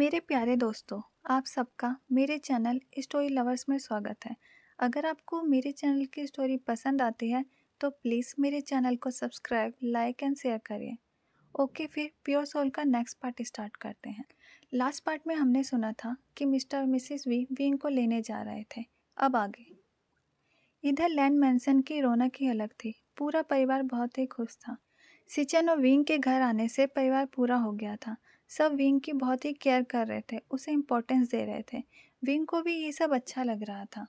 मेरे प्यारे दोस्तों आप सबका मेरे चैनल स्टोरी लवर्स में स्वागत है अगर आपको मेरे चैनल की स्टोरी पसंद आती है तो प्लीज़ मेरे चैनल को सब्सक्राइब लाइक एंड शेयर करिए ओके फिर प्योर सोल का नेक्स्ट पार्ट स्टार्ट करते हैं लास्ट पार्ट में हमने सुना था कि मिस्टर और मिसिस वी विंग को लेने जा रहे थे अब आगे इधर लैंड मैंसन की रौनक ही अलग थी पूरा परिवार बहुत ही खुश था सिचन और विंग के घर आने से परिवार पूरा हो गया था सब विंग की बहुत ही केयर कर रहे थे उसे इम्पोर्टेंस दे रहे थे विंग को भी ये सब अच्छा लग रहा था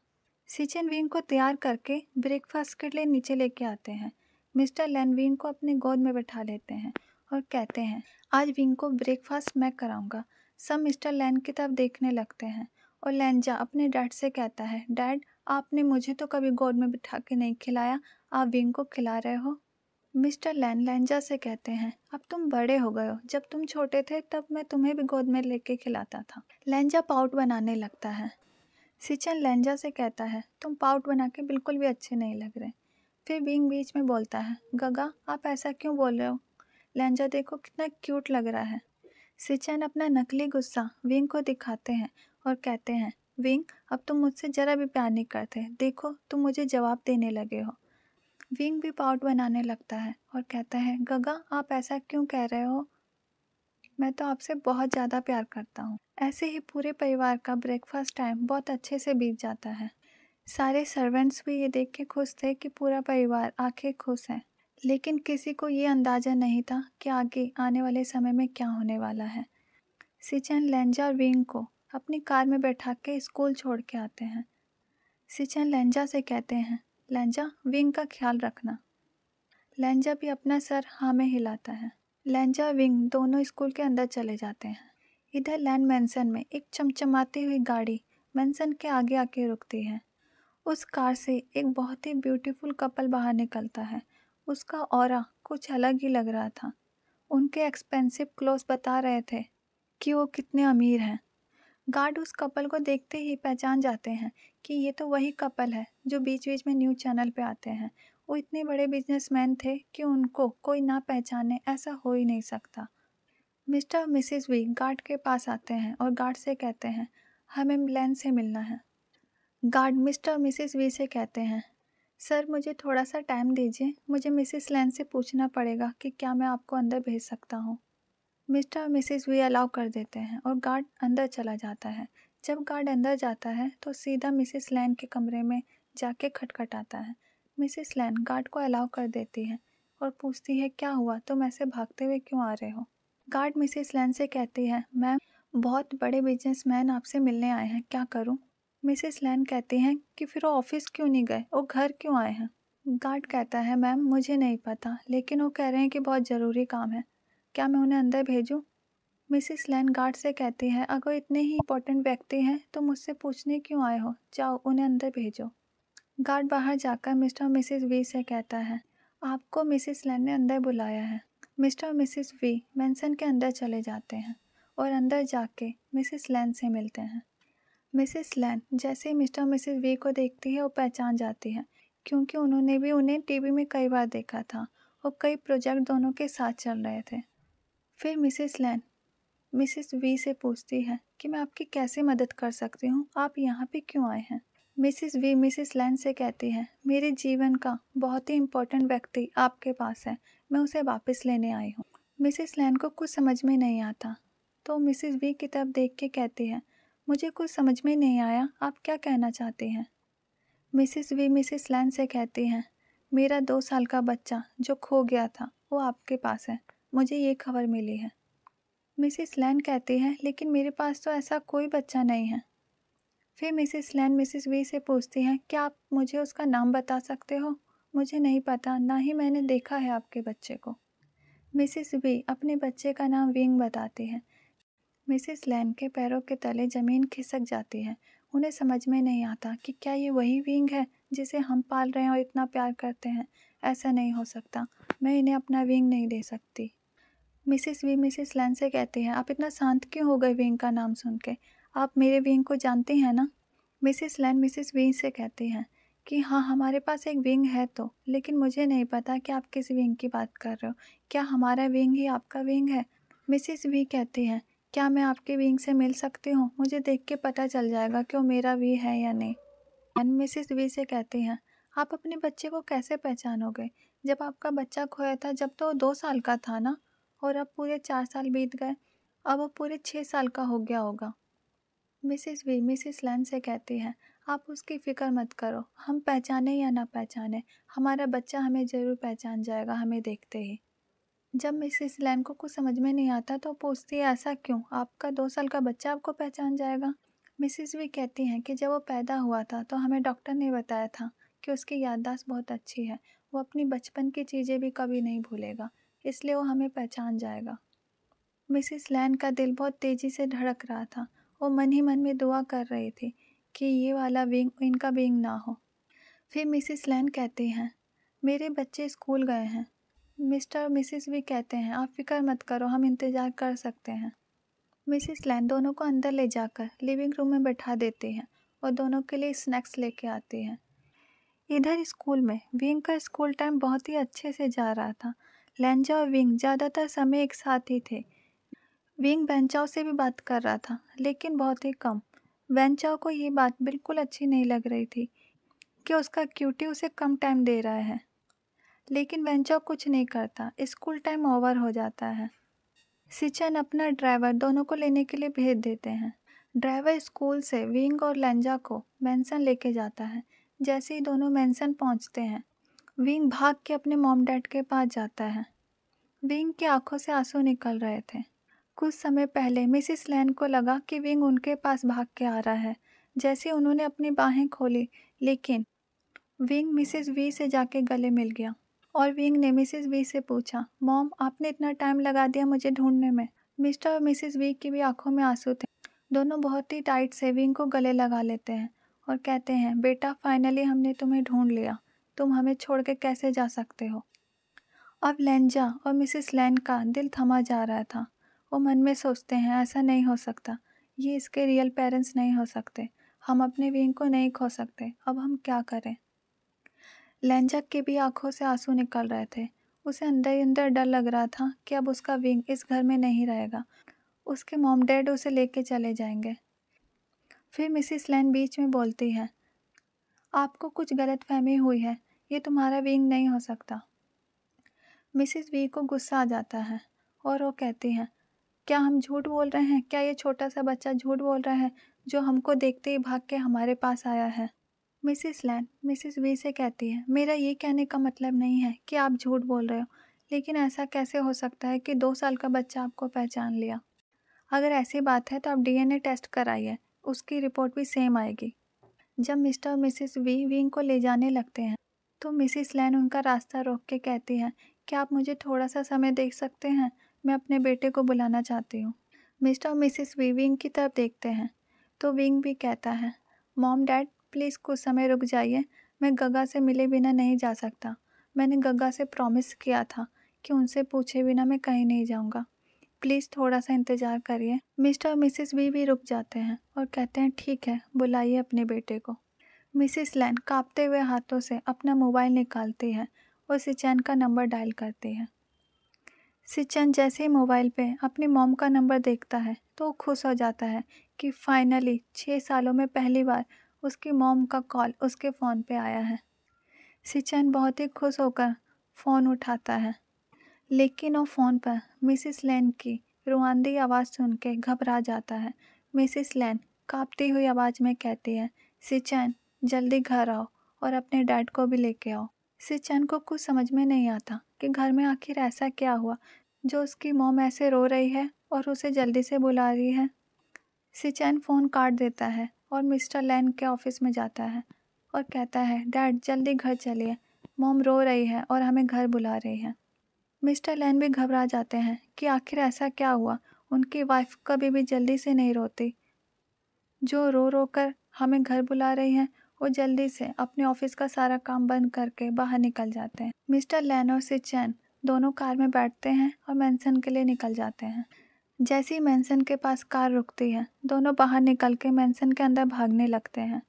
सिचन विंग को तैयार करके ब्रेकफास्ट के लिए नीचे लेके आते हैं मिस्टर लैन विंग को अपने गोद में बैठा लेते हैं और कहते हैं आज विंग को ब्रेकफास्ट मैं कराऊंगा सब मिस्टर लैन की तरफ देखने लगते हैं और लैनजा अपने डैड से कहता है डैड आपने मुझे तो कभी गोद में बिठा के नहीं खिलाया आप विंग को खिला रहे हो मिस्टर लैनलैंजा से कहते हैं अब तुम बड़े हो गए हो जब तुम छोटे थे तब मैं तुम्हें भी गोद में लेके खिलाता था लैंजा पाउट बनाने लगता है सिचन लैंजा से कहता है तुम पाउट बना के बिल्कुल भी अच्छे नहीं लग रहे फिर बींग बीच में बोलता है गगा आप ऐसा क्यों बोल रहे हो लैंजा देखो कितना क्यूट लग रहा है सिचन अपना नकली गुस्सा विंग को दिखाते हैं और कहते हैं विंग अब तुम मुझसे ज़रा भी प्यार नहीं करते देखो तुम मुझे जवाब देने लगे हो विंग भी पाउट बनाने लगता है और कहता है गगा आप ऐसा क्यों कह रहे हो मैं तो आपसे बहुत ज़्यादा प्यार करता हूँ ऐसे ही पूरे परिवार का ब्रेकफास्ट टाइम बहुत अच्छे से बीत जाता है सारे सर्वेंट्स भी ये देख के खुश थे कि पूरा परिवार आखिर खुश है लेकिन किसी को ये अंदाज़ा नहीं था कि आगे आने वाले समय में क्या होने वाला है सिचन लेंजा विंग को अपनी कार में बैठा के स्कूल छोड़ के आते हैं सिचन लेंजा से कहते हैं लहजा विंग का ख्याल रखना लहजा भी अपना सर हाँ में हिलाता है लहजा विंग दोनों स्कूल के अंदर चले जाते हैं इधर लैन मैंसन में एक चमचमाती हुई गाड़ी मैंसन के आगे आके रुकती है उस कार से एक बहुत ही ब्यूटीफुल कपल बाहर निकलता है उसका और कुछ अलग ही लग रहा था उनके एक्सपेंसिव क्लोथ बता रहे थे कि वो कितने अमीर हैं गार्ड उस कपल को देखते ही पहचान जाते हैं कि ये तो वही कपल है जो बीच बीच में न्यूज़ चैनल पे आते हैं वो इतने बड़े बिजनेसमैन थे कि उनको कोई ना पहचाने ऐसा हो ही नहीं सकता मिस्टर और मिसिज भी गार्ड के पास आते हैं और गार्ड से कहते हैं हमें लैन से मिलना है गार्ड मिस्टर और मिसिस वी से कहते हैं सर मुझे थोड़ा सा टाइम दीजिए मुझे मिसिस लैन से पूछना पड़ेगा कि क्या मैं आपको अंदर भेज सकता हूँ मिस्टर और मिसेस वी अलाउ कर देते हैं और गार्ड अंदर चला जाता है जब गार्ड अंदर जाता है तो सीधा मिसेस लैन के कमरे में जाके खटखटाता है मिसेस लैन गार्ड को अलाउ कर देती है और पूछती है क्या हुआ तुम ऐसे भागते हुए क्यों आ रहे हो गार्ड मिसेस लैन से कहती है मैम बहुत बड़े मैन आपसे मिलने आए हैं क्या करूँ मिसेस लैन कहती हैं कि फिर वो ऑफिस क्यों नहीं गए वो घर क्यों आए हैं गार्ड कहता है मैम मुझे नहीं पता लेकिन वो कह रहे हैं कि बहुत ज़रूरी काम है क्या मैं उन्हें अंदर भेजूँ मिसिस लैन गार्ड से कहती है अगर इतने ही इंपॉर्टेंट व्यक्ति हैं तो मुझसे पूछने क्यों आए हो जाओ उन्हें अंदर भेजो गार्ड बाहर जाकर मिस्टर और मिसिस वी से कहता है आपको मिसिस लैन ने अंदर बुलाया है मिस्टर और मिसिस वी मैंसन के अंदर चले जाते हैं और अंदर जाके मिसिस लैन से मिलते हैं मिसिस लैन जैसे ही मिस्टर और मिसिस वी को देखती है वो पहचान जाती है क्योंकि उन्होंने भी उन्हें टीवी में कई बार देखा था और कई प्रोजेक्ट दोनों के साथ चल रहे थे फिर मिसेस लैन मिसेस वी से पूछती है कि मैं आपकी कैसे मदद कर सकती हूँ आप यहाँ पे क्यों आए हैं मिसेस वी मिसेस लैन से कहती है मेरे जीवन का बहुत ही इम्पोर्टेंट व्यक्ति आपके पास है मैं उसे वापस लेने आई हूँ मिसेस लैन को कुछ समझ में नहीं आता तो मिसेस वी की तरफ देख के कहती है मुझे कुछ समझ में नहीं आया आप क्या कहना चाहती हैं मिसेस वी मिसेस लैन से कहती हैं मेरा दो साल का बच्चा जो खो गया था वो आपके पास है मुझे ये खबर मिली है मिसिस लैन कहती हैं लेकिन मेरे पास तो ऐसा कोई बच्चा नहीं है फिर मिसिस लैन मिसिस वी से पूछती हैं क्या आप मुझे उसका नाम बता सकते हो मुझे नहीं पता ना ही मैंने देखा है आपके बच्चे को मिसिस वी अपने बच्चे का नाम विंग बताती है मिसिस लैन के पैरों के तले ज़मीन खिसक जाती है उन्हें समझ में नहीं आता कि क्या ये वही विंग है जिसे हम पाल रहे हैं और इतना प्यार करते हैं ऐसा नहीं हो सकता मैं इन्हें अपना विंग नहीं दे सकती मिसेस वी मिसेस लैन से कहते हैं आप इतना शांत क्यों हो गए विंग का नाम सुन के आप मेरे विंग को जानते हैं ना मिसेस लैन मिसेस वी से कहते हैं कि हाँ हमारे पास एक विंग है तो लेकिन मुझे नहीं पता कि आप किस विंग की बात कर रहे हो क्या हमारा विंग ही आपका विंग है मिसेस वी कहते हैं क्या मैं आपके विंग से मिल सकती हूँ मुझे देख के पता चल जाएगा कि वो मेरा वी है या नहीं एंड मिसेस वी से कहते हैं आप अपने बच्चे को कैसे पहचानोगे जब आपका बच्चा खोया था जब तो वो दो साल का था ना और अब पूरे चार साल बीत गए अब वो पूरे छः साल का हो गया होगा मिसेस वी मिसेस लैन से कहती है आप उसकी फ़िक्र मत करो हम पहचाने या ना पहचाने हमारा बच्चा हमें ज़रूर पहचान जाएगा हमें देखते ही जब मिसेस लैन को कुछ समझ में नहीं आता तो पूछती है ऐसा क्यों आपका दो साल का बच्चा आपको पहचान जाएगा मिसेस भी कहती हैं कि जब वो पैदा हुआ था तो हमें डॉक्टर ने बताया था कि उसकी याददाश्त बहुत अच्छी है वो अपनी बचपन की चीज़ें भी कभी नहीं भूलेगा इसलिए वो हमें पहचान जाएगा मिसिस लैन का दिल बहुत तेज़ी से धड़क रहा था वो मन ही मन में दुआ कर रहे थे कि ये वाला विंग इनका विंग ना हो फिर मिसिस लैन कहती हैं मेरे बच्चे स्कूल गए हैं मिस्टर और मिसिस भी कहते हैं आप फिक्र मत करो हम इंतज़ार कर सकते हैं मिसिस लैन दोनों को अंदर ले जाकर लिविंग रूम में बैठा देती हैं और दोनों के लिए स्नैक्स लेके आती हैं इधर स्कूल में विंग का स्कूल टाइम बहुत ही अच्छे से जा रहा था लेंजा और विंग ज़्यादातर समय एक साथ ही थे विंग वेंचाओ से भी बात कर रहा था लेकिन बहुत ही कम वेंचाओ को ये बात बिल्कुल अच्छी नहीं लग रही थी कि उसका क्यूटी उसे कम टाइम दे रहा है लेकिन वेंचाओ कुछ नहीं करता स्कूल टाइम ओवर हो जाता है सिचन अपना ड्राइवर दोनों को लेने के लिए भेज देते हैं ड्राइवर स्कूल से विंग और लेंजा को मैंसन लेके जाता है जैसे ही दोनों मैंसन पहुंचते हैं विंग भाग के अपने मॉम डैड के पास जाता है विंग की आंखों से आंसू निकल रहे थे कुछ समय पहले मिसिस लैन को लगा कि विंग उनके पास भाग के आ रहा है जैसे उन्होंने अपनी बाहें खोली लेकिन विंग मिसिज वी से जाके गले मिल गया और विंग ने मिसिज वी से पूछा मॉम आपने इतना टाइम लगा दिया मुझे ढूंढने में मिस्टर और मिसिज वी की भी आंखों में आंसू थे दोनों बहुत ही टाइट से विंग को गले लगा लेते हैं और कहते हैं बेटा फाइनली हमने तुम्हें ढूंढ लिया तुम हमें छोड़ के कैसे जा सकते हो अब लेंजा और मिसिस लैन का दिल थमा जा रहा था वो मन में सोचते हैं ऐसा नहीं हो सकता ये इसके रियल पेरेंट्स नहीं हो सकते हम अपने विंग को नहीं खो सकते अब हम क्या करें लेंजक के भी आंखों से आंसू निकल रहे थे उसे अंदर ही अंदर डर लग रहा था कि अब उसका विंग इस घर में नहीं रहेगा उसके मॉम डैड उसे लेके चले जाएंगे फिर मिसिस लैन बीच में बोलती है आपको कुछ गलत फहमी हुई है ये तुम्हारा विंग नहीं हो सकता मिसिस वी को गुस्सा आ जाता है और वो कहती हैं क्या हम झूठ बोल रहे हैं क्या ये छोटा सा बच्चा झूठ बोल रहा है जो हमको देखते ही भाग के हमारे पास आया है मिसिस लैन मिसिस वी से कहती है मेरा ये कहने का मतलब नहीं है कि आप झूठ बोल रहे हो लेकिन ऐसा कैसे हो सकता है कि दो साल का बच्चा आपको पहचान लिया अगर ऐसी बात है तो आप डीएनए टेस्ट कराइए उसकी रिपोर्ट भी सेम आएगी जब मिस्टर और मिसिस वी विंग को ले जाने लगते हैं तो मिसिस लैन उनका रास्ता रोक के कहती है क्या आप मुझे थोड़ा सा समय देख सकते हैं मैं अपने बेटे को बुलाना चाहती हूँ मिस्टर और मिसिस विंग की तरफ देखते हैं तो विंग भी कहता है मॉम डैड प्लीज़ कुछ समय रुक जाइए मैं गगा से मिले बिना नहीं जा सकता मैंने गगा से प्रॉमिस किया था कि उनसे पूछे बिना मैं कहीं नहीं जाऊँगा प्लीज़ थोड़ा सा इंतज़ार करिए मिस्टर और मिसिस वी भी रुक जाते हैं और कहते हैं ठीक है बुलाइए अपने बेटे को मिसेस लैन कांपते हुए हाथों से अपना मोबाइल निकालती है और सिचैन का नंबर डायल करती है सिचन जैसे ही मोबाइल पे अपनी मोम का नंबर देखता है तो खुश हो जाता है कि फाइनली छः सालों में पहली बार उसकी मोम का कॉल उसके फ़ोन पे आया है सिचन बहुत ही खुश होकर फ़ोन उठाता है लेकिन वो फ़ोन पर मिसिस लैन की रुआंदी आवाज़ सुन के घबरा जाता है मिसिस लैन कांपती हुई आवाज़ में कहती है सिचैन जल्दी घर आओ और अपने डैड को भी लेके आओ सिचन को कुछ समझ में नहीं आता कि घर में आखिर ऐसा क्या हुआ जो उसकी मोम ऐसे रो रही है और उसे जल्दी से बुला रही है सिचैन फ़ोन काट देता है और मिस्टर लैन के ऑफिस में जाता है और कहता है डैड जल्दी घर चलिए मोम रो रही है और हमें घर बुला रही है मिस्टर लैन भी घबरा जाते हैं कि आखिर ऐसा क्या हुआ उनकी वाइफ कभी भी जल्दी से नहीं रोती जो रो रो कर हमें घर बुला रही है वो जल्दी से अपने ऑफिस का सारा काम बंद करके बाहर निकल जाते हैं मिस्टर लैन और सिचैन दोनों कार में बैठते हैं और मैंसन के लिए निकल जाते हैं जैसे ही मैंसन के पास कार रुकती है दोनों बाहर निकल के मैंसन के अंदर भागने लगते हैं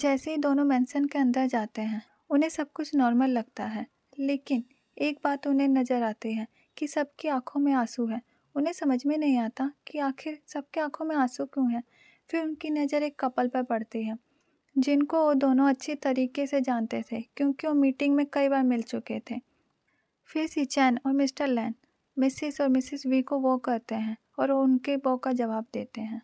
जैसे ही दोनों मैंसन के अंदर जाते हैं उन्हें सब कुछ नॉर्मल लगता है लेकिन एक बात उन्हें नज़र आती है कि सबकी आंखों में आंसू है उन्हें समझ में नहीं आता कि आखिर सबके आंखों में आंसू क्यों हैं फिर उनकी नज़र एक कपल पर पड़ती है जिनको वो दोनों अच्छी तरीके से जानते थे क्योंकि वो मीटिंग में कई बार मिल चुके थे फिर सिचैन और मिस्टर लैन मिसिस और मिसिस वी को वो करते हैं और वो उनके वो का जवाब देते हैं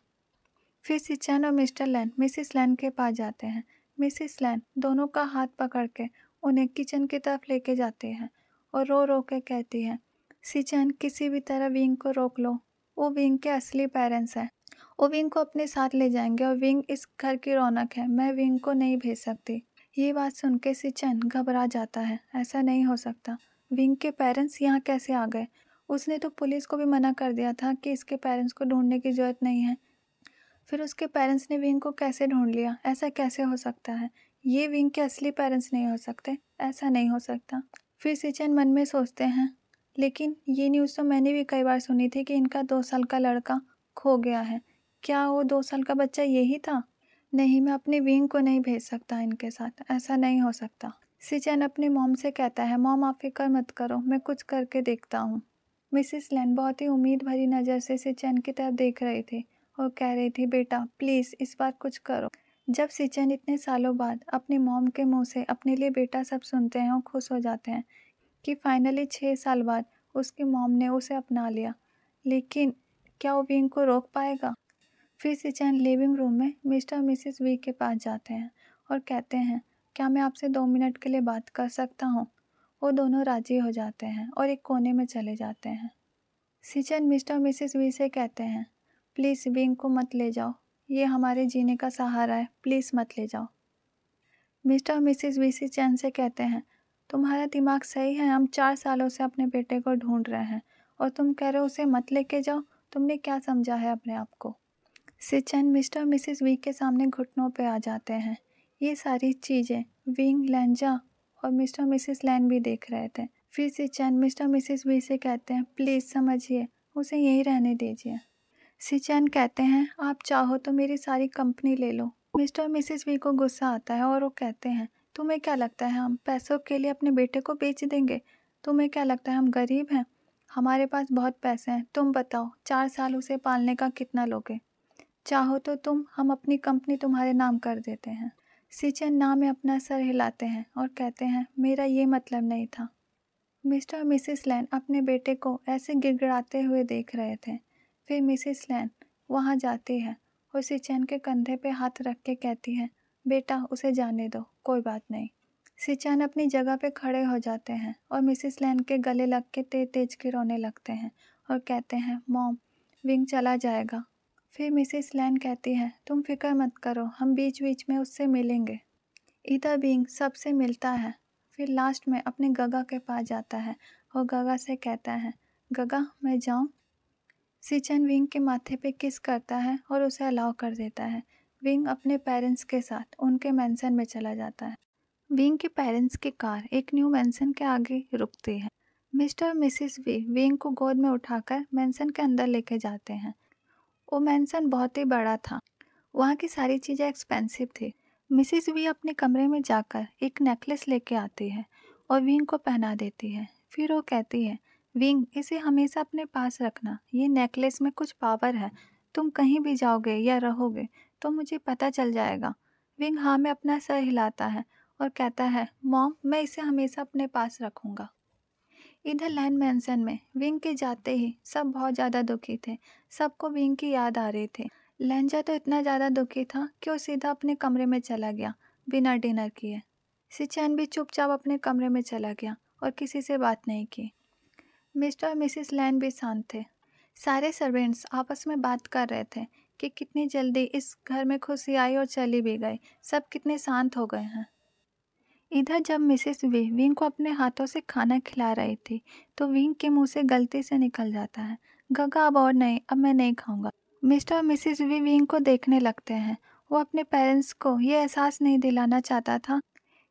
फिर सिचैन और मिस्टर लैन मिसिस लैन के पास जाते हैं मिसिस लैन दोनों का हाथ पकड़ के उन्हें किचन की तरफ लेके जाते हैं और रो रो के कहती है सिचैन किसी भी तरह विंग को रोक लो वो विंग के असली पेरेंट्स हैं वो विंग को अपने साथ ले जाएंगे और विंग इस घर की रौनक है मैं विंग को नहीं भेज सकती ये बात सुन के सिचन घबरा जाता है ऐसा नहीं हो सकता विंग के पेरेंट्स यहाँ कैसे आ गए उसने तो पुलिस को भी मना कर दिया था कि इसके पेरेंट्स को ढूंढने की ज़रूरत नहीं है फिर उसके पेरेंट्स ने विंग को कैसे ढूंढ लिया ऐसा कैसे हो सकता है ये विंग के असली पेरेंट्स नहीं हो सकते ऐसा नहीं हो सकता फिर सिचन मन में सोचते हैं लेकिन ये न्यूज़ तो मैंने भी कई बार सुनी थी कि इनका दो साल का लड़का खो गया है क्या वो दो साल का बच्चा यही था नहीं मैं अपनी विंग को नहीं भेज सकता इनके साथ ऐसा नहीं हो सकता सिचन अपने मॉम से कहता है मॉम आप फिक्र मत करो मैं कुछ करके देखता हूँ मिसिस लैन बहुत ही उम्मीद भरी नज़र से सिचन की तरफ देख रही थी और कह रही थी बेटा प्लीज़ इस बार कुछ करो जब सिचन इतने सालों बाद अपने मॉम के मुंह से अपने लिए बेटा सब सुनते हैं और खुश हो जाते हैं कि फाइनली छः साल बाद उसकी मॉम ने उसे अपना लिया लेकिन क्या वो विंग को रोक पाएगा फिर से चैन लिविंग रूम में मिस्टर मिसेस वी के पास जाते हैं और कहते हैं क्या मैं आपसे दो मिनट के लिए बात कर सकता हूँ वो दोनों राजी हो जाते हैं और एक कोने में चले जाते हैं सिचन मिस्टर मिसेस वी से कहते हैं प्लीज़ विंग को मत ले जाओ ये हमारे जीने का सहारा है प्लीज़ मत ले जाओ Mr Mrs V Si Chen से कहते हैं तुम्हारा दिमाग सही है हम चार सालों से अपने बेटे को ढूंढ रहे हैं और तुम कह रहे हो उसे मत लेके जाओ तुमने क्या समझा है अपने आप को सिचन मिस्टर और मिसेस वी के सामने घुटनों पर आ जाते हैं ये सारी चीज़ें विंग लेंजा और मिस्टर और मिसेस लैन भी देख रहे थे फिर Sichen Mr Mrs Mrs V से कहते हैं प्लीज़ समझिए उसे यहीं रहने दीजिए सिचन कहते हैं आप चाहो तो मेरी सारी कंपनी ले लो मिस्टर मिसिस मिसेस वी को गुस्सा आता है और वो कहते हैं तुम्हें क्या लगता है हम पैसों के लिए अपने बेटे को बेच देंगे तुम्हें क्या लगता है हम गरीब हैं हमारे पास बहुत पैसे हैं तुम बताओ चार साल उसे पालने का कितना लोगे चाहो तो तुम हम अपनी कंपनी तुम्हारे नाम कर देते हैं सिचन नाम में अपना सर हिलाते हैं और कहते हैं मेरा ये मतलब नहीं था मिस्टर और मिसिस लैन अपने बेटे को ऐसे गिड़गिड़ाते हुए देख रहे थे फिर मिसिस लैन वहाँ जाती है और सिचैन के कंधे पे हाथ रख के कहती है बेटा उसे जाने दो कोई बात नहीं सिचैन अपनी जगह पे खड़े हो जाते हैं और मिसिस लैन के गले लग के तेज तेज के रोने लगते हैं और कहते हैं मॉम विंग चला जाएगा फिर मिसिस लैन कहती हैं तुम फिक्र मत करो हम बीच बीच में उससे मिलेंगे इधर बिंग सबसे मिलता है फिर लास्ट में अपने गगा के पास जाता है और गगा से कहता है गगा मैं जाऊँ सिचन विंग के माथे पे किस करता है और उसे अलाउ कर देता है विंग अपने पेरेंट्स के साथ उनके मैंसन में चला जाता है विंग के पेरेंट्स की कार एक न्यू मैंसन के आगे रुकती है मिस्टर और मिसिस वी विंग को गोद में उठाकर मैंसन के अंदर लेके जाते हैं वो मैंसन बहुत ही बड़ा था वहाँ की सारी चीज़ें एक्सपेंसिव थी मिसिस वी अपने कमरे में जाकर एक नेकलेस लेके आती है और विंग को पहना देती है फिर वो कहती है विंग इसे हमेशा अपने पास रखना ये नेकलेस में कुछ पावर है तुम कहीं भी जाओगे या रहोगे तो मुझे पता चल जाएगा विंग हाँ में अपना सर हिलाता है और कहता है मॉम मैं इसे हमेशा अपने पास रखूँगा इधर लैंड मैंसन में विंग के जाते ही सब बहुत ज़्यादा दुखी थे सबको विंग की याद आ रही थी लहंजा तो इतना ज़्यादा दुखी था कि वो सीधा अपने कमरे में चला गया बिना डिनर किए सिचैन भी चुपचाप अपने कमरे में चला गया और किसी से बात नहीं की मिस्टर और मिसिस लैन भी शांत थे सारे सर्वेंट्स आपस में बात कर रहे थे कि कितनी जल्दी इस घर में खुशी आई और चली भी गई सब कितने शांत हो गए हैं इधर जब मिसेस वी विंग को अपने हाथों से खाना खिला रही थी तो विंग के मुंह से गलती से निकल जाता है गगा अब और नहीं अब मैं नहीं खाऊंगा मिस्टर और मिसेस वी विंग को देखने लगते हैं वो अपने पेरेंट्स को ये एहसास नहीं दिलाना चाहता था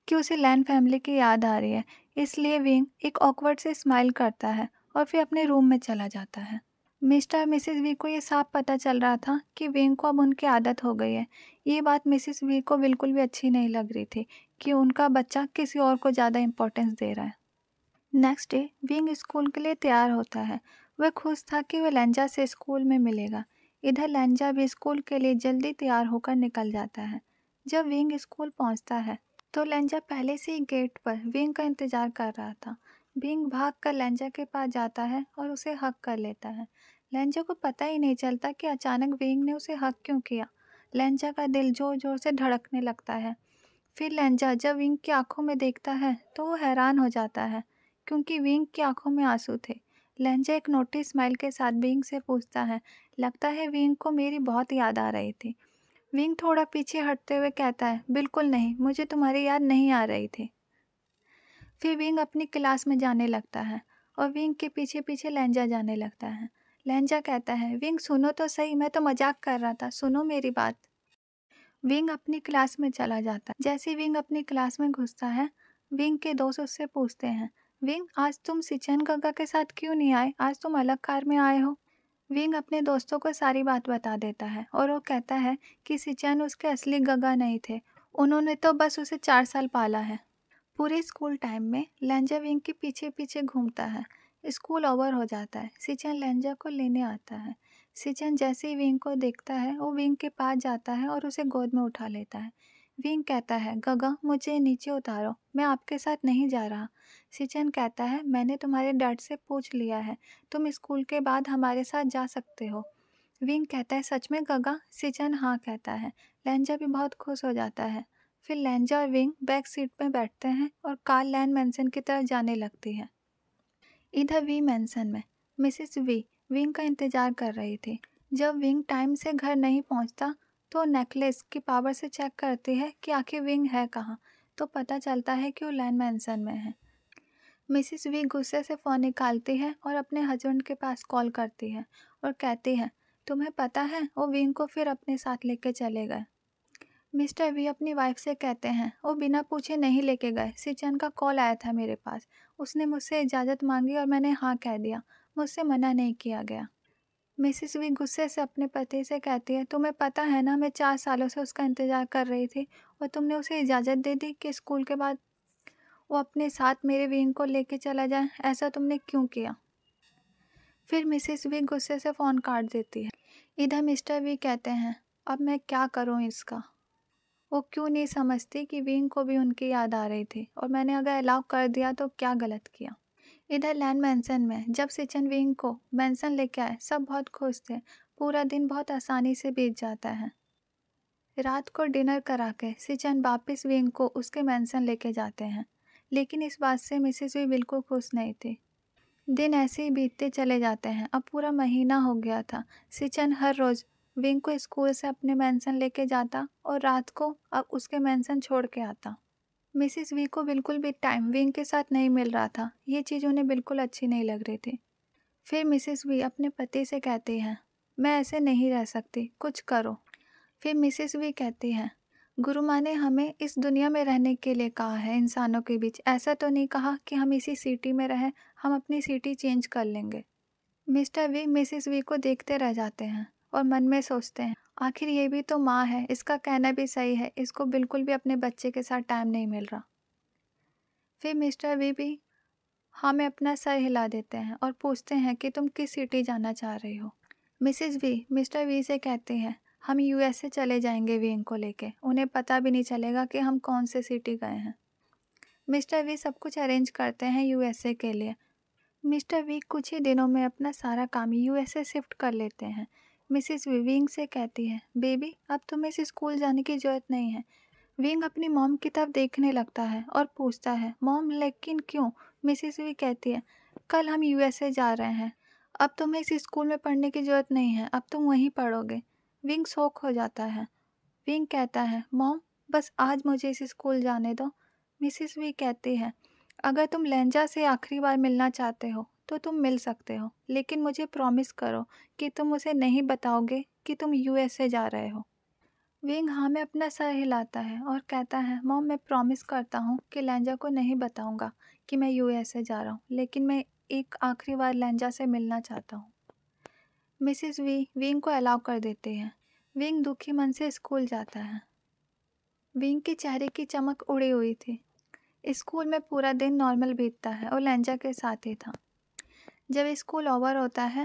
कि उसे लैन फैमिली की याद आ रही है इसलिए विंग एक ऑकवर्ड से स्माइल करता है और फिर अपने रूम में चला जाता है मिस्टर मिसिज मिसेस वी को ये साफ पता चल रहा था कि वेंग को अब उनकी आदत हो गई है ये बात मिसेस वी को बिल्कुल भी अच्छी नहीं लग रही थी कि उनका बच्चा किसी और को ज़्यादा इम्पोर्टेंस दे रहा है नेक्स्ट डे विंग स्कूल के लिए तैयार होता है वह खुश था कि वह लेंजा से स्कूल में मिलेगा इधर लेंजा भी स्कूल के लिए जल्दी तैयार होकर निकल जाता है जब विंग स्कूल पहुंचता है तो लेंजा पहले से ही गेट पर विंग का इंतज़ार कर रहा था भाग कर लेंजा के पास जाता है और उसे हक कर लेता है लेंजा को पता ही नहीं चलता कि अचानक बिंग ने उसे हक क्यों किया लेंजा का दिल जोर जोर से धड़कने लगता है फिर लेंजा जब विंग की आंखों में देखता है तो वो हैरान हो जाता है क्योंकि विंग की आंखों में आंसू थे लहंजा एक नोटी स्माइल के साथ विंग से पूछता है लगता है विंग को मेरी बहुत याद आ रही थी विंग थोड़ा पीछे हटते हुए कहता है बिल्कुल नहीं मुझे तुम्हारी याद नहीं आ रही थी फिर विंग अपनी क्लास में जाने लगता है और विंग के पीछे पीछे लहंजा जाने लगता है लहंजा कहता है विंग सुनो तो सही मैं तो मजाक कर रहा था सुनो मेरी बात विंग अपनी क्लास में चला जाता है जैसे विंग अपनी क्लास में घुसता है विंग के दोस्त उससे पूछते हैं विंग आज तुम सिचन गंगा के साथ क्यों नहीं आए आज तुम अलग कार में आए हो विंग अपने दोस्तों को सारी बात बता देता है और वो कहता है कि सिचन उसके असली गगा नहीं थे उन्होंने तो बस उसे चार साल पाला है पूरे स्कूल टाइम में लैंजा विंग के पीछे पीछे घूमता है स्कूल ओवर हो जाता है सिचन लैंजा को लेने आता है सिचन जैसे ही विंग को देखता है वो विंग के पास जाता है और उसे गोद में उठा लेता है विंग कहता है गगा मुझे नीचे उतारो मैं आपके साथ नहीं जा रहा सिचन कहता है मैंने तुम्हारे डैड से पूछ लिया है तुम स्कूल के बाद हमारे साथ जा सकते हो विंग कहता है सच में गगा सिचन हाँ कहता है लैंजा भी बहुत खुश हो जाता है फिर लेंजा और विंग बैक सीट में बैठते हैं और कार लैन मैंसन की तरफ जाने लगती है इधर वी मैंसन में मिसिस वी विंग का इंतज़ार कर रही थी जब विंग टाइम से घर नहीं पहुंचता तो नेकलेस की पावर से चेक करती है कि आखिर विंग है कहाँ तो पता चलता है कि वो लैन मैंसन में है मिसिस वी गुस्से से फ़ोन निकालती है और अपने हस्बैंड के पास कॉल करती है और कहती है तुम्हें पता है वो विंग को फिर अपने साथ लेके चले गए मिस्टर वी अपनी वाइफ से कहते हैं वो बिना पूछे नहीं लेके गए सिचन का कॉल आया था मेरे पास उसने मुझसे इजाज़त मांगी और मैंने हाँ कह दिया मुझसे मना नहीं किया गया मिसिस वी गुस्से से अपने पति से कहती है तुम्हें पता है ना मैं चार सालों से उसका इंतज़ार कर रही थी और तुमने उसे इजाज़त दे दी कि स्कूल के बाद वो अपने साथ मेरे वीन को लेके चला जाए ऐसा तुमने क्यों किया फिर मिसिस वी गुस्से से फ़ोन काट देती है इधर मिस्टर वी कहते हैं अब मैं क्या करूँ इसका वो क्यों नहीं समझती कि विंग को भी उनकी याद आ रही थी और मैंने अगर अलाउ कर दिया तो क्या गलत किया इधर लैंड मैंसन में जब सिचन विंग को मैंसन लेके आए सब बहुत खुश थे पूरा दिन बहुत आसानी से बीत जाता है रात को डिनर करा के सिचन वापस विंग को उसके मैंसन लेके जाते हैं लेकिन इस बात से मिसेस भी बिल्कुल खुश नहीं थी दिन ऐसे ही बीतते चले जाते हैं अब पूरा महीना हो गया था सिचन हर रोज़ विंग को स्कूल से अपने मैंसन लेके जाता और रात को अब उसके मैंसन छोड़ के आता मिसिस वी को बिल्कुल भी टाइम विंग के साथ नहीं मिल रहा था ये चीज़ उन्हें बिल्कुल अच्छी नहीं लग रही थी फिर मिसिस वी अपने पति से कहती हैं मैं ऐसे नहीं रह सकती कुछ करो फिर मिसिस वी कहती हैं गुरु माँ ने हमें इस दुनिया में रहने के लिए कहा है इंसानों के बीच ऐसा तो नहीं कहा कि हम इसी सिटी में रहें हम अपनी सिटी चेंज कर लेंगे मिस्टर वी मिसिस वी को देखते रह जाते हैं और मन में सोचते हैं आखिर ये भी तो माँ है इसका कहना भी सही है इसको बिल्कुल भी अपने बच्चे के साथ टाइम नहीं मिल रहा फिर मिस्टर वी भी हमें अपना सर हिला देते हैं और पूछते हैं कि तुम किस सिटी जाना चाह रही हो मिसेज वी मिस्टर वी से कहते हैं हम यूएसए चले जाएंगे वीन को लेके उन्हें पता भी नहीं चलेगा कि हम कौन से सिटी गए हैं मिस्टर वी सब कुछ अरेंज करते हैं यूएसए के लिए मिस्टर वी कुछ ही दिनों में अपना सारा काम यूएसए शिफ्ट कर लेते हैं मिसेस विविंग से कहती है बेबी अब तुम्हें इस स्कूल जाने की जरूरत नहीं है विंग अपनी मॉम की तरफ देखने लगता है और पूछता है मॉम लेकिन क्यों मिसेस वी कहती है कल हम यूएसए जा रहे हैं अब तुम्हें इस स्कूल में पढ़ने की ज़रूरत नहीं है अब तुम वहीं पढ़ोगे विंग शोक हो जाता है विंग कहता है मॉम बस आज मुझे इस स्कूल जाने दो मिसेस वी कहती है अगर तुम लेंजा से आखिरी बार मिलना चाहते हो तो तुम मिल सकते हो लेकिन मुझे प्रॉमिस करो कि तुम उसे नहीं बताओगे कि तुम यूएसए जा रहे हो विंग हाँ में अपना सर हिलाता है और कहता है मॉम मैं प्रॉमिस करता हूँ कि लैंजा को नहीं बताऊँगा कि मैं यूएसए जा रहा हूँ लेकिन मैं एक आखिरी बार लैंजा से मिलना चाहता हूँ मिसिस वी विंग को अलाउ कर देती है विंग दुखी मन से स्कूल जाता है विंग के चेहरे की चमक उड़ी हुई थी स्कूल में पूरा दिन नॉर्मल बीतता है और लैंजा के साथ ही था जब स्कूल ओवर होता है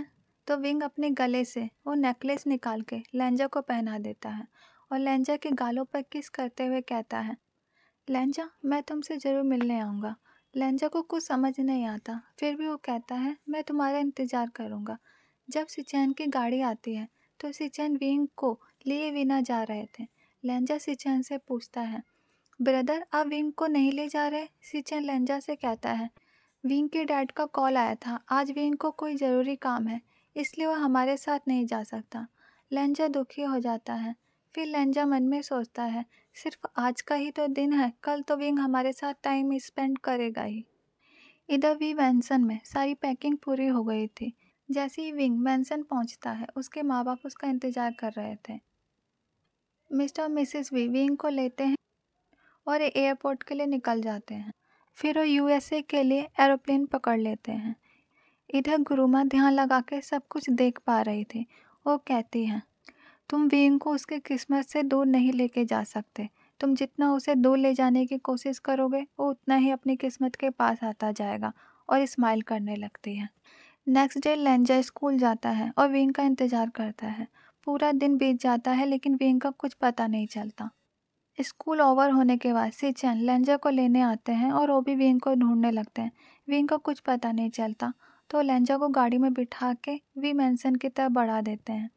तो विंग अपने गले से वो नेकलेस निकाल के लेंजा को पहना देता है और लेंजा के गालों पर किस करते हुए कहता है लहंजा मैं तुमसे ज़रूर मिलने आऊँगा लेंजा को कुछ समझ नहीं आता फिर भी वो कहता है मैं तुम्हारा इंतज़ार करूँगा जब सिचैन की गाड़ी आती है तो सिचैन विंग को लिए बिना जा रहे थे लहंजा सिचैन से पूछता है ब्रदर आप विंग को नहीं ले जा रहे सिचैन लेंजा से कहता है विंग के डैड का कॉल आया था आज विंग को कोई ज़रूरी काम है इसलिए वह हमारे साथ नहीं जा सकता लेंजा दुखी हो जाता है फिर लेंजा मन में सोचता है सिर्फ आज का ही तो दिन है कल तो विंग हमारे साथ टाइम स्पेंड करेगा ही इधर वी वैनसन में सारी पैकिंग पूरी हो गई थी जैसे ही विंग वैनसन पहुंचता है उसके माँ बाप उसका इंतज़ार कर रहे थे मिस्टर और मिसेस भी विंग को लेते हैं और एयरपोर्ट के लिए निकल जाते हैं फिर वो यूएसए के लिए एरोप्लेन पकड़ लेते हैं इधर गुरुमा ध्यान लगा के सब कुछ देख पा रही थी वो कहती हैं तुम वींग को उसके किस्मत से दूर नहीं लेके जा सकते तुम जितना उसे दूर ले जाने की कोशिश करोगे वो उतना ही अपनी किस्मत के पास आता जाएगा और स्माइल करने लगती है नेक्स्ट डे लेंजा स्कूल जाता है और विंग का इंतज़ार करता है पूरा दिन बीत जाता है लेकिन विंग का कुछ पता नहीं चलता स्कूल ओवर होने के बाद सिचन लेंजा को लेने आते हैं और वो भी विंग को ढूंढने लगते हैं विंग को कुछ पता नहीं चलता तो लेंजा को गाड़ी में बिठा के वी मैंसन की तरफ बढ़ा देते हैं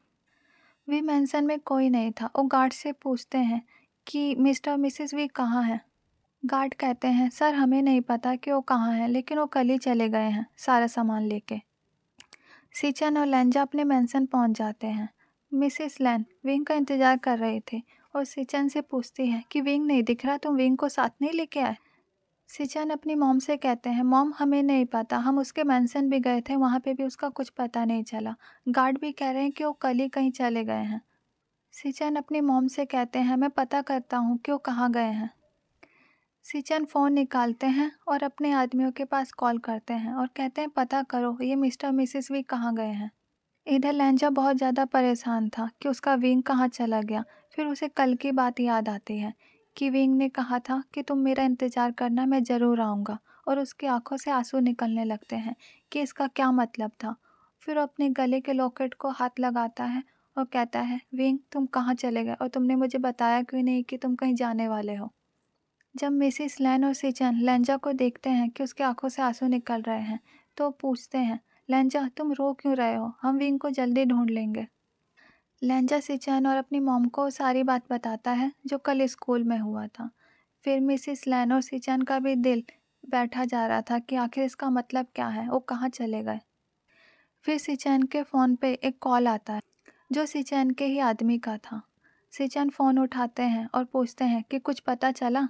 वी मैंसन में कोई नहीं था वो गार्ड से पूछते हैं कि मिस्टर और मिसिस वी कहाँ हैं गार्ड कहते हैं सर हमें नहीं पता कि वो कहाँ हैं लेकिन वो कल ही चले गए हैं सारा सामान लेके सिचन और लेंजा अपने मैंसन पहुँच जाते हैं मिसिस लैन विंग का इंतज़ार कर रहे थे और सिचन से पूछती है कि विंग नहीं दिख रहा तुम विंग को साथ नहीं लेके आए सिचन अपनी मोम से कहते हैं मोम हमें नहीं पता हम उसके मैंसन भी गए थे वहाँ पे भी उसका कुछ पता नहीं चला गार्ड भी कह रहे हैं कि वो कल ही कहीं चले गए हैं सिचन अपनी मोम से कहते हैं मैं पता करता हूँ कि वो कहाँ गए हैं सिचन फ़ोन निकालते हैं और अपने आदमियों के पास कॉल करते हैं और कहते हैं पता करो ये मिस्टर मिसिस वी कहाँ गए हैं इधर लहजा बहुत ज़्यादा परेशान था कि उसका विंग कहाँ चला गया फिर उसे कल की बात याद आती है कि विंग ने कहा था कि तुम मेरा इंतज़ार करना मैं ज़रूर आऊँगा और उसकी आंखों से आंसू निकलने लगते हैं कि इसका क्या मतलब था फिर अपने गले के लॉकेट को हाथ लगाता है और कहता है विंग तुम कहाँ चले गए और तुमने मुझे बताया क्यों नहीं कि तुम कहीं जाने वाले हो जब मिसिस लैन और सिचन लेंजा को देखते हैं कि उसकी आंखों से आंसू निकल रहे हैं तो पूछते हैं लेंजा तुम रो क्यों रहे हो हम विंग को जल्दी ढूंढ लेंगे लहजा सिचैन और अपनी मॉम को सारी बात बताता है जो कल स्कूल में हुआ था फिर मिसिस लैन और सिचन का भी दिल बैठा जा रहा था कि आखिर इसका मतलब क्या है वो कहाँ चले गए फिर सिचैन के फ़ोन पे एक कॉल आता है जो सिचैन के ही आदमी का था सिचन फ़ोन उठाते हैं और पूछते हैं कि कुछ पता चला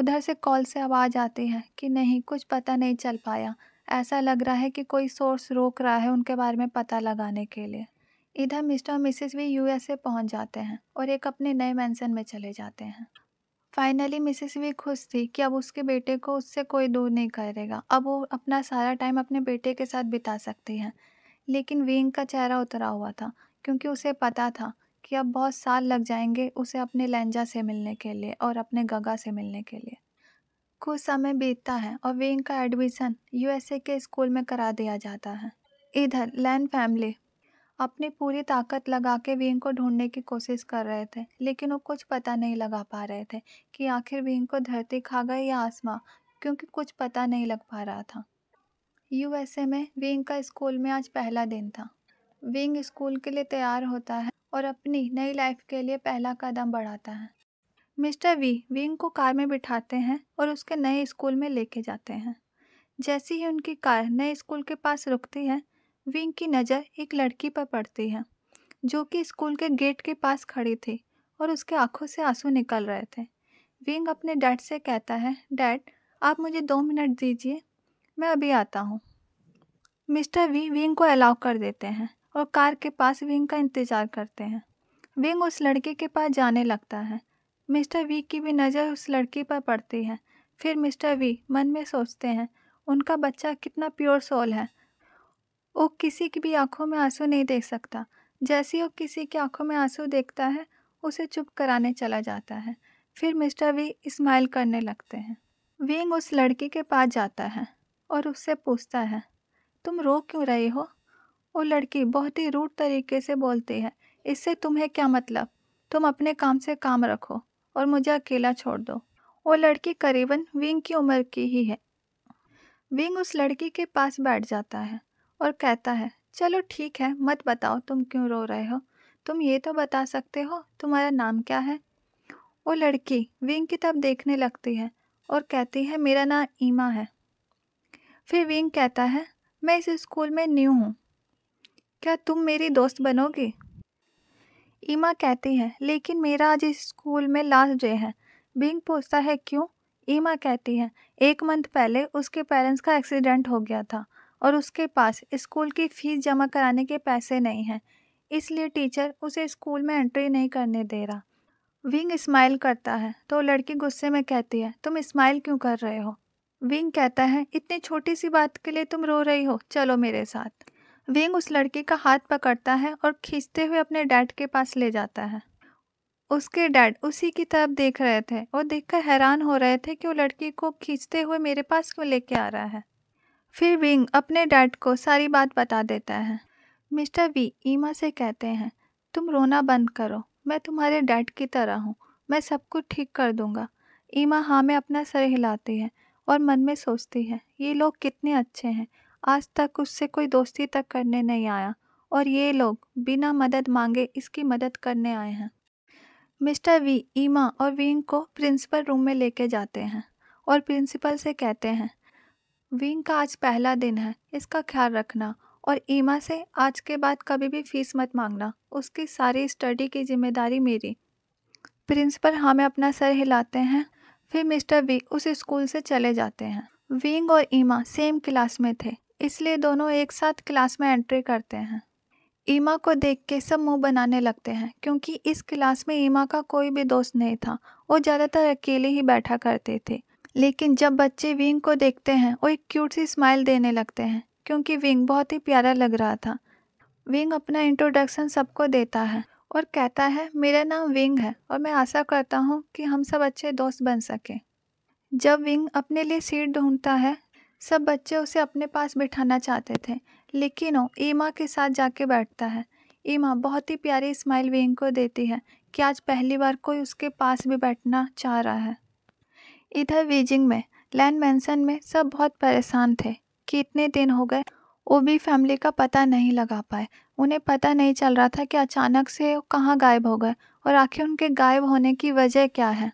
उधर से कॉल से आवाज़ आती है कि नहीं कुछ पता नहीं चल पाया ऐसा लग रहा है कि कोई सोर्स रोक रहा है उनके बारे में पता लगाने के लिए इधर मिस्टर और मिसेस भी यूएसए पहुंच जाते हैं और एक अपने नए मैंसन में चले जाते हैं फाइनली मिसेस भी खुश थी कि अब उसके बेटे को उससे कोई दूर नहीं करेगा अब वो अपना सारा टाइम अपने बेटे के साथ बिता सकती है लेकिन विंग का चेहरा उतरा हुआ था क्योंकि उसे पता था कि अब बहुत साल लग जाएंगे उसे अपने लेंजा से मिलने के लिए और अपने गगा से मिलने के लिए कुछ समय बीतता है और विंग का एडमिशन यूएसए के स्कूल में करा दिया जाता है इधर लैन फैमिली अपनी पूरी ताकत लगा के विंग को ढूंढने की कोशिश कर रहे थे लेकिन वो कुछ पता नहीं लगा पा रहे थे कि आखिर विंग को धरती खा गई या आसमा क्योंकि कुछ पता नहीं लग पा रहा था यूएसए में विंग का स्कूल में आज पहला दिन था विंग स्कूल के लिए तैयार होता है और अपनी नई लाइफ के लिए पहला कदम बढ़ाता है मिस्टर वी विंग को कार में बिठाते हैं और उसके नए स्कूल में लेके जाते हैं जैसी ही उनकी कार नए स्कूल के पास रुकती है विंग की नज़र एक लड़की पर पड़ती है जो कि स्कूल के गेट के पास खड़ी थी और उसके आंखों से आंसू निकल रहे थे विंग अपने डैड से कहता है डैड आप मुझे दो मिनट दीजिए मैं अभी आता हूँ मिस्टर वी विंग को अलाउ कर देते हैं और कार के पास विंग का इंतज़ार करते हैं विंग उस लड़के के पास जाने लगता है मिस्टर वी की भी नज़र उस लड़की पर पड़ती है फिर मिस्टर वी मन में सोचते हैं उनका बच्चा कितना प्योर सोल है वो किसी की भी आंखों में आंसू नहीं देख सकता जैसे ही वो किसी की आंखों में आंसू देखता है उसे चुप कराने चला जाता है फिर मिस्टर वी स्माइल करने लगते हैं विंग उस लड़की के पास जाता है और उससे पूछता है तुम रो क्यों रहे हो वो लड़की बहुत ही रूट तरीके से बोलती है इससे तुम्हें क्या मतलब तुम अपने काम से काम रखो और मुझे अकेला छोड़ दो वो लड़की करीबन विंग की उम्र की ही है विंग उस लड़की के पास बैठ जाता है और कहता है चलो ठीक है मत बताओ तुम क्यों रो रहे हो तुम ये तो बता सकते हो तुम्हारा नाम क्या है वो लड़की विंग की तब देखने लगती है और कहती है मेरा नाम ईमा है फिर विंग कहता है मैं इस स्कूल में न्यू हूँ क्या तुम मेरी दोस्त बनोगी ईमा कहती है लेकिन मेरा आज इस स्कूल में लास्ट डे है विंग पूछता है क्यों ईमा कहती है एक मंथ पहले उसके पेरेंट्स का एक्सीडेंट हो गया था और उसके पास स्कूल की फ़ीस जमा कराने के पैसे नहीं हैं इसलिए टीचर उसे स्कूल में एंट्री नहीं करने दे रहा विंग स्माइल करता है तो लड़की गुस्से में कहती है तुम स्माइल क्यों कर रहे हो विंग कहता है इतनी छोटी सी बात के लिए तुम रो रही हो चलो मेरे साथ विंग उस लड़की का हाथ पकड़ता है और खींचते हुए अपने डैड के पास ले जाता है उसके डैड उसी की तरफ देख रहे थे और देखकर हैरान हो रहे थे कि वो लड़की को खींचते हुए मेरे पास क्यों लेके आ रहा है फिर विंग अपने डैड को सारी बात बता देता है मिस्टर वी ईमा से कहते हैं तुम रोना बंद करो मैं तुम्हारे डैड की तरह हूँ मैं सब कुछ ठीक कर दूँगा ईमा हाँ में अपना सर हिलाती है और मन में सोचती है ये लोग कितने अच्छे हैं आज तक उससे कोई दोस्ती तक करने नहीं आया और ये लोग बिना मदद मांगे इसकी मदद करने आए हैं मिस्टर वी ईमा और विंग को प्रिंसिपल रूम में लेके जाते हैं और प्रिंसिपल से कहते हैं विंग का आज पहला दिन है इसका ख्याल रखना और ईमा से आज के बाद कभी भी फीस मत मांगना उसकी सारी स्टडी की जिम्मेदारी मेरी प्रिंसिपल हमें अपना सर हिलाते हैं फिर मिस्टर वी उस स्कूल से चले जाते हैं विंग और ईमा सेम क्लास में थे इसलिए दोनों एक साथ क्लास में एंट्री करते हैं ईमा को देख के सब मुंह बनाने लगते हैं क्योंकि इस क्लास में ईमा का कोई भी दोस्त नहीं था वो ज़्यादातर अकेले ही बैठा करते थे लेकिन जब बच्चे विंग को देखते हैं वो एक क्यूट सी स्माइल देने लगते हैं क्योंकि विंग बहुत ही प्यारा लग रहा था विंग अपना इंट्रोडक्शन सबको देता है और कहता है मेरा नाम विंग है और मैं आशा करता हूँ कि हम सब अच्छे दोस्त बन सकें जब विंग अपने लिए सीट ढूंढता है सब बच्चे उसे अपने पास बिठाना चाहते थे लेकिन वो ईमा के साथ जाके बैठता है ईमा बहुत ही प्यारी स्माइल विंग को देती है कि आज पहली बार कोई उसके पास भी बैठना चाह रहा है इधर बीजिंग में लैंड मैंसन में सब बहुत परेशान थे कि इतने दिन हो गए वो भी फैमिली का पता नहीं लगा पाए उन्हें पता नहीं चल रहा था कि अचानक से वो कहाँ गायब हो गए और आखिर उनके गायब होने की वजह क्या है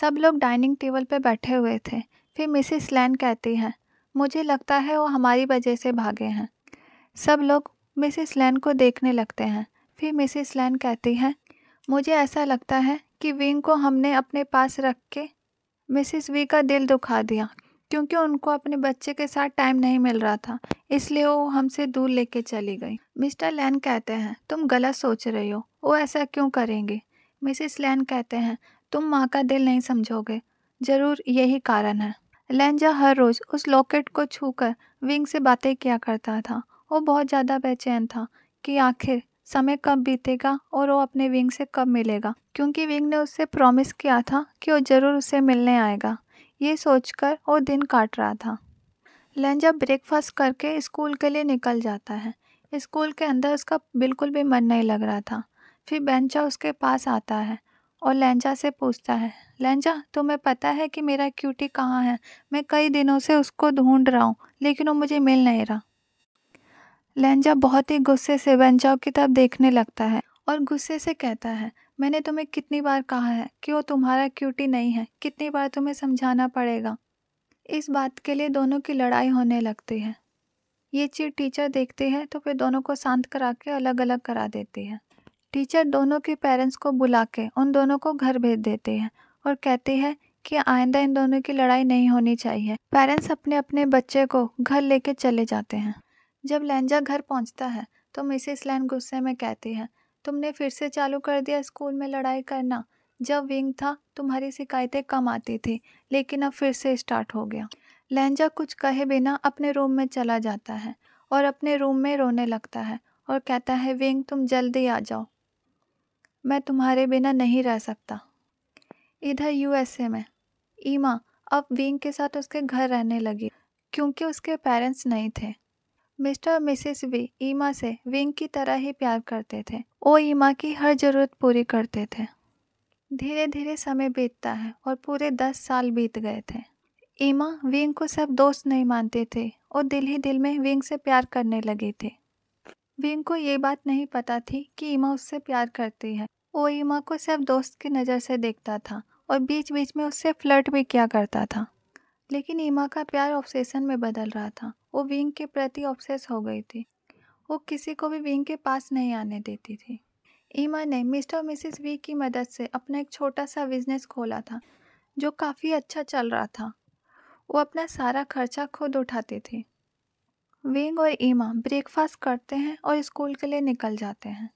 सब लोग डाइनिंग टेबल पर बैठे हुए थे फिर मिसिस लैन कहती हैं मुझे लगता है वो हमारी वजह से भागे हैं सब लोग मिसिस लैन को देखने लगते हैं फिर मिसिस लैन कहती हैं मुझे ऐसा लगता है कि विंग को हमने अपने पास रख के मिसिस वी का दिल दुखा दिया क्योंकि उनको अपने बच्चे के साथ टाइम नहीं मिल रहा था इसलिए वो हमसे दूर लेके चली गई मिस्टर लैन कहते हैं तुम गलत सोच रही हो वो ऐसा क्यों करेंगे मिसिस लैन कहते हैं तुम माँ का दिल नहीं समझोगे ज़रूर यही कारण है लैंजा हर रोज़ उस लॉकेट को छूकर विंग से बातें किया करता था वो बहुत ज़्यादा बेचैन था कि आखिर समय कब बीतेगा और वो अपने विंग से कब मिलेगा क्योंकि विंग ने उससे प्रॉमिस किया था कि वो ज़रूर उसे मिलने आएगा ये सोचकर वो दिन काट रहा था लंजा ब्रेकफास्ट करके स्कूल के लिए निकल जाता है स्कूल के अंदर उसका बिल्कुल भी मन नहीं लग रहा था फिर बेंचा उसके पास आता है और लेंजा से पूछता है लेंजा तुम्हें पता है कि मेरा क्यूटी कहाँ है मैं कई दिनों से उसको ढूंढ रहा हूँ लेकिन वो मुझे मिल नहीं रहा लेंजा बहुत ही गुस्से से वेंजाओ की तरफ देखने लगता है और गुस्से से कहता है मैंने तुम्हें कितनी बार कहा है कि वो तुम्हारा क्यूटी नहीं है कितनी बार तुम्हें समझाना पड़ेगा इस बात के लिए दोनों की लड़ाई होने लगती है ये चीज़ टीचर देखती है तो फिर दोनों को शांत करा के अलग अलग करा देती है टीचर दोनों के पेरेंट्स को बुला के उन दोनों को घर भेज देती है और कहती है कि आइंदा इन दोनों की लड़ाई नहीं होनी चाहिए पेरेंट्स अपने अपने बच्चे को घर लेके चले जाते हैं जब लहजा घर पहुंचता है तो मिसेस लैन गुस्से में कहती है तुमने फिर से चालू कर दिया स्कूल में लड़ाई करना जब विंग था तुम्हारी शिकायतें कम आती थी लेकिन अब फिर से स्टार्ट हो गया लहजा कुछ कहे बिना अपने रूम में चला जाता है और अपने रूम में रोने लगता है और कहता है विंग तुम जल्दी आ जाओ मैं तुम्हारे बिना नहीं रह सकता इधर यूएसए में ईमा अब विंग के साथ उसके घर रहने लगी क्योंकि उसके पेरेंट्स नहीं थे मिस्टर और मिसेस वी ईमा से विंग की तरह ही प्यार करते थे वो ईमा की हर जरूरत पूरी करते थे धीरे धीरे समय बीतता है और पूरे दस साल बीत गए थे ईमा विंग को सब दोस्त नहीं मानते थे और दिल ही दिल में विंग से प्यार करने लगी थी विंग को ये बात नहीं पता थी कि ईमा उससे प्यार करती है वो ईमा को सब दोस्त की नज़र से देखता था और बीच बीच में उससे फ्लर्ट भी किया करता था लेकिन ईमा का प्यार ऑब्सेशन में बदल रहा था वो विंग के प्रति ऑफसेस हो गई थी वो किसी को भी विंग के पास नहीं आने देती थी ईमा ने मिस्टर और मिसिस वी की मदद से अपना एक छोटा सा बिजनेस खोला था जो काफ़ी अच्छा चल रहा था वो अपना सारा खर्चा खुद उठाती थी विंग और ईमा ब्रेकफास्ट करते हैं और स्कूल के लिए निकल जाते हैं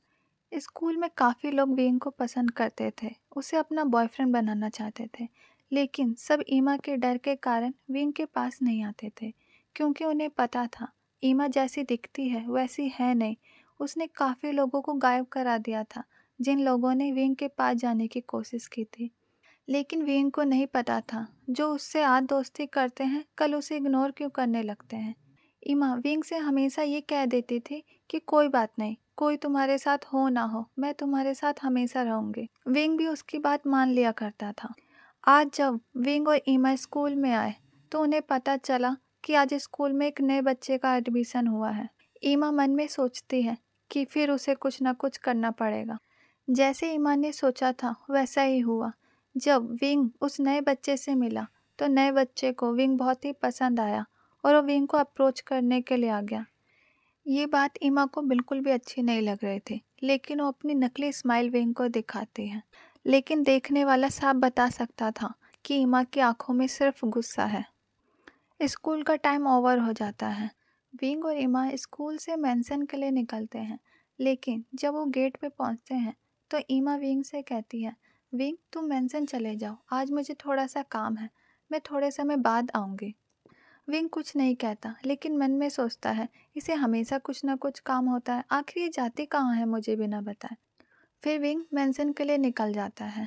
स्कूल में काफ़ी लोग विंग को पसंद करते थे उसे अपना बॉयफ्रेंड बनाना चाहते थे लेकिन सब ईमा के डर के कारण विंग के पास नहीं आते थे क्योंकि उन्हें पता था ईमा जैसी दिखती है वैसी है नहीं उसने काफ़ी लोगों को गायब करा दिया था जिन लोगों ने विंग के पास जाने की कोशिश की थी लेकिन विंग को नहीं पता था जो उससे आज दोस्ती करते हैं कल उसे इग्नोर क्यों करने लगते हैं इमा विंग से हमेशा ये कह देती थी कि कोई बात नहीं कोई तुम्हारे साथ हो ना हो मैं तुम्हारे साथ हमेशा रहूँगी विंग भी उसकी बात मान लिया करता था आज जब विंग और ईमा स्कूल में आए तो उन्हें पता चला कि आज स्कूल में एक नए बच्चे का एडमिशन हुआ है ईमा मन में सोचती है कि फिर उसे कुछ ना कुछ करना पड़ेगा जैसे ईमा ने सोचा था वैसा ही हुआ जब विंग उस नए बच्चे से मिला तो नए बच्चे को विंग बहुत ही पसंद आया और वो विंग को अप्रोच करने के लिए आ गया ये बात ईमा को बिल्कुल भी अच्छी नहीं लग रही थी लेकिन वो अपनी नकली स्माइल विंग को दिखाती है लेकिन देखने वाला साफ बता सकता था कि ईमा की आंखों में सिर्फ गुस्सा है स्कूल का टाइम ओवर हो जाता है विंग और इमा स्कूल से मेंशन के लिए निकलते हैं लेकिन जब वो गेट पे पहुंचते हैं तो ईमा विंग से कहती है विंग तुम मेंशन चले जाओ आज मुझे थोड़ा सा काम है मैं थोड़े समय बाद आऊँगी विंग कुछ नहीं कहता लेकिन मन में सोचता है इसे हमेशा कुछ ना कुछ काम होता है आखिर ये जाती कहाँ है मुझे बिना बताए फिर विंग मेंशन के लिए निकल जाता है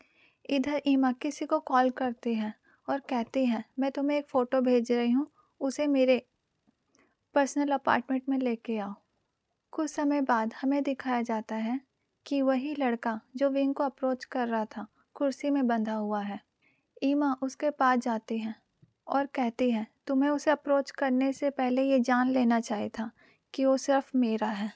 इधर ईमा किसी को कॉल करती है और कहती हैं मैं तुम्हें एक फ़ोटो भेज रही हूँ उसे मेरे पर्सनल अपार्टमेंट में लेके आओ कुछ समय बाद हमें दिखाया जाता है कि वही लड़का जो विंग को अप्रोच कर रहा था कुर्सी में बंधा हुआ है ईमा उसके पास जाती है और कहती है तुम्हें उसे अप्रोच करने से पहले ये जान लेना चाहिए था कि वो सिर्फ मेरा है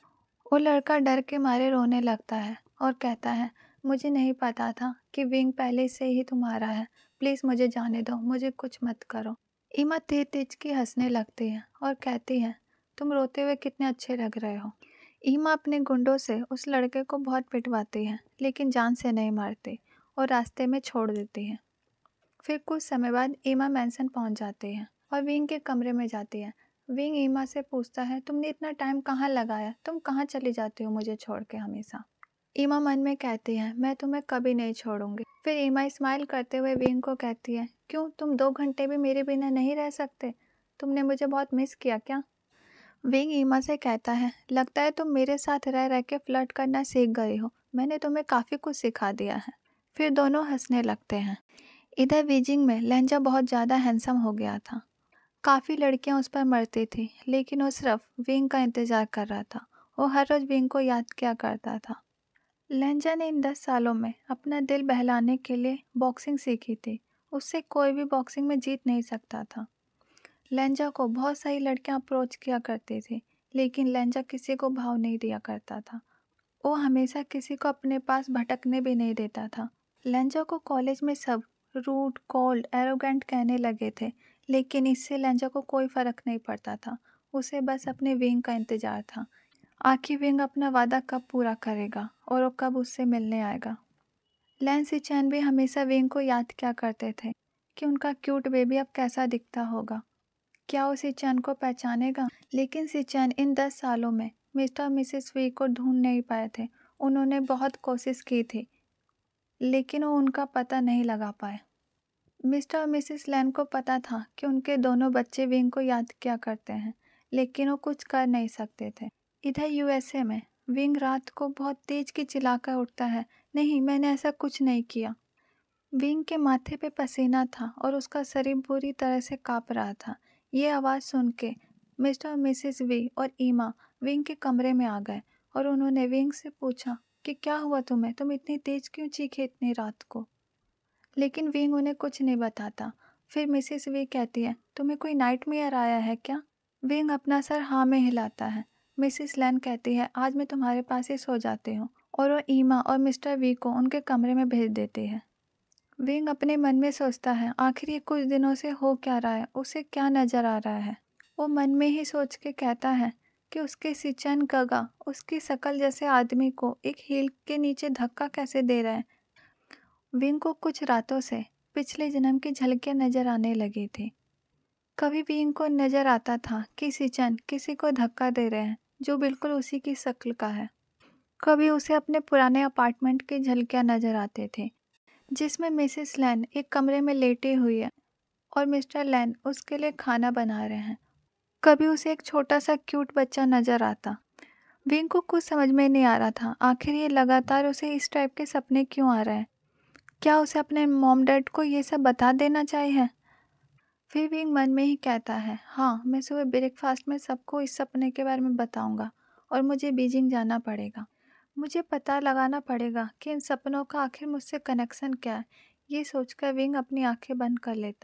वो लड़का डर के मारे रोने लगता है और कहता है मुझे नहीं पता था कि विंग पहले से ही तुम्हारा है प्लीज़ मुझे जाने दो मुझे कुछ मत करो ईमा तेज तेज की हंसने लगती है और कहती है तुम रोते हुए कितने अच्छे लग रहे हो ईमा अपने गुंडों से उस लड़के को बहुत पिटवाती है लेकिन जान से नहीं मारती और रास्ते में छोड़ देती है फिर कुछ समय बाद ईमा मैंसन पहुंच जाती है और विंग के कमरे में जाती है विंग ईमा से पूछता है तुमने इतना टाइम कहाँ लगाया तुम कहाँ चली जाती हो मुझे छोड़ के हमेशा ईमा मन में कहती है मैं तुम्हें कभी नहीं छोड़ूंगी फिर ईमा स्माइल करते हुए विंग को कहती है क्यों तुम दो घंटे भी मेरे बिना नहीं रह सकते तुमने मुझे बहुत मिस किया क्या विंग ईमा से कहता है लगता है तुम मेरे साथ रह रह के फ्लर्ट करना सीख गई हो मैंने तुम्हें काफ़ी कुछ सिखा दिया है फिर दोनों हंसने लगते हैं इधर बीजिंग में लहंजा बहुत ज़्यादा हैंसम हो गया था काफ़ी लड़कियां उस पर मरती थी लेकिन वो सिर्फ विंग का इंतज़ार कर रहा था वो हर रोज़ विंग को याद किया करता था लहजा ने इन दस सालों में अपना दिल बहलाने के लिए बॉक्सिंग सीखी थी उससे कोई भी बॉक्सिंग में जीत नहीं सकता था लहजा को बहुत सारी लड़कियां अप्रोच किया करती थी लेकिन लहजा किसी को भाव नहीं दिया करता था वो हमेशा किसी को अपने पास भटकने भी नहीं देता था लहजा को कॉलेज में सब रूड कोल्ड एरोगेंट कहने लगे थे लेकिन इससे लहजा को कोई फ़र्क नहीं पड़ता था उसे बस अपने विंग का इंतज़ार था आखिर विंग अपना वादा कब पूरा करेगा और वो कब उससे मिलने आएगा लैन ही चैन भी हमेशा विंग को याद क्या करते थे कि उनका क्यूट बेबी अब कैसा दिखता होगा क्या वो सिचैन को पहचानेगा लेकिन सिचैन इन दस सालों में मिस्टर और मिसेस वी को ढूंढ नहीं पाए थे उन्होंने बहुत कोशिश की थी लेकिन वो उनका पता नहीं लगा पाए मिस्टर और मिसेस लैन को पता था कि उनके दोनों बच्चे विंग को याद क्या करते हैं लेकिन वो कुछ कर नहीं सकते थे इधर यूएसए में विंग रात को बहुत तेज की चिल्लाकर उठता है नहीं मैंने ऐसा कुछ नहीं किया विंग के माथे पे पसीना था और उसका शरीर बुरी तरह से काँप रहा था ये आवाज़ सुन के मिस्टर और मिसिस वी और ईमा विंग के कमरे में आ गए और उन्होंने विंग से पूछा कि क्या हुआ तुम्हें तुम इतनी तेज़ क्यों चीखे इतनी रात को लेकिन विंग उन्हें कुछ नहीं बताता फिर मिसिस वी कहती है तुम्हें कोई नाइट मेयर आया है क्या विंग अपना सर हाँ में हिलाता है मिसिस लैन कहती है आज मैं तुम्हारे पास ही सो जाती हूँ और वो ईमा और मिस्टर वी को उनके कमरे में भेज देती है विंग अपने मन में सोचता है आखिर ये कुछ दिनों से हो क्या रहा है उसे क्या नज़र आ रहा है वो मन में ही सोच के कहता है कि उसके सिचन गगा उसकी शकल जैसे आदमी को एक हील के नीचे धक्का कैसे दे रहा है विंग को कुछ रातों से पिछले जन्म की झलकियाँ नज़र आने लगी थी कभी विंग को नज़र आता था कि सिचन किसी को धक्का दे रहे हैं जो बिल्कुल उसी की शक्ल का है कभी उसे अपने पुराने अपार्टमेंट के झलकियाँ नजर आते थे जिसमें मिसेस लैन एक कमरे में लेटे हुई है और मिस्टर लैन उसके लिए खाना बना रहे हैं कभी उसे एक छोटा सा क्यूट बच्चा नज़र आता विंग को कुछ समझ में नहीं आ रहा था आखिर ये लगातार उसे इस टाइप के सपने क्यों आ रहे हैं क्या उसे अपने मॉम डैड को ये सब बता देना चाहिए फिर भी मन में ही कहता है हाँ मैं सुबह ब्रेकफास्ट में सबको इस सपने के बारे में बताऊंगा और मुझे बीजिंग जाना पड़ेगा मुझे पता लगाना पड़ेगा कि इन सपनों का आखिर मुझसे कनेक्शन क्या है ये सोचकर विंग अपनी आंखें बंद कर लेता